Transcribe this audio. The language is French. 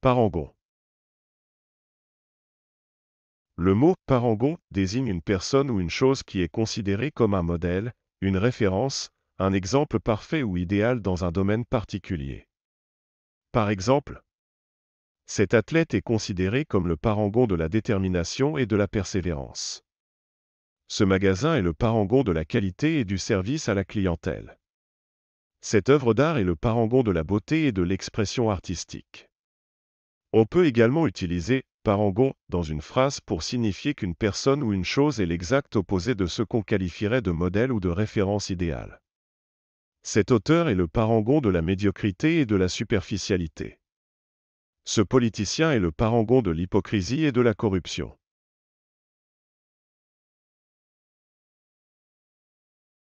Parangon. Le mot parangon désigne une personne ou une chose qui est considérée comme un modèle, une référence, un exemple parfait ou idéal dans un domaine particulier. Par exemple, cet athlète est considéré comme le parangon de la détermination et de la persévérance. Ce magasin est le parangon de la qualité et du service à la clientèle. Cette œuvre d'art est le parangon de la beauté et de l'expression artistique. On peut également utiliser parangon dans une phrase pour signifier qu'une personne ou une chose est l'exact opposé de ce qu'on qualifierait de modèle ou de référence idéale. Cet auteur est le parangon de la médiocrité et de la superficialité. Ce politicien est le parangon de l'hypocrisie et de la corruption.